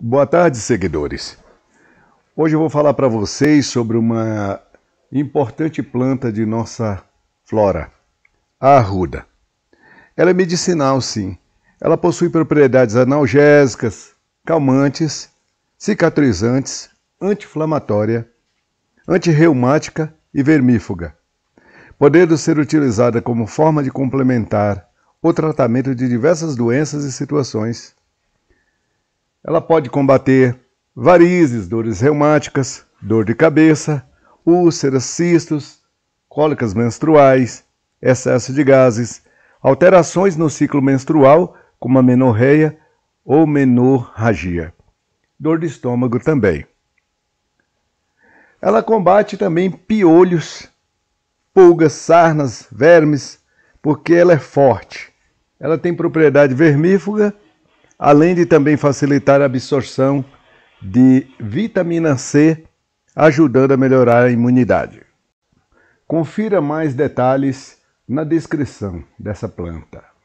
Boa tarde, seguidores. Hoje eu vou falar para vocês sobre uma importante planta de nossa flora, a arruda. Ela é medicinal, sim. Ela possui propriedades analgésicas, calmantes, cicatrizantes, anti-inflamatória, antirreumática e vermífuga, podendo ser utilizada como forma de complementar o tratamento de diversas doenças e situações ela pode combater varizes, dores reumáticas, dor de cabeça, úlceras, cistos, cólicas menstruais, excesso de gases, alterações no ciclo menstrual, como a menorreia ou menorragia. Dor de estômago também. Ela combate também piolhos, pulgas, sarnas, vermes, porque ela é forte. Ela tem propriedade vermífuga além de também facilitar a absorção de vitamina C, ajudando a melhorar a imunidade. Confira mais detalhes na descrição dessa planta.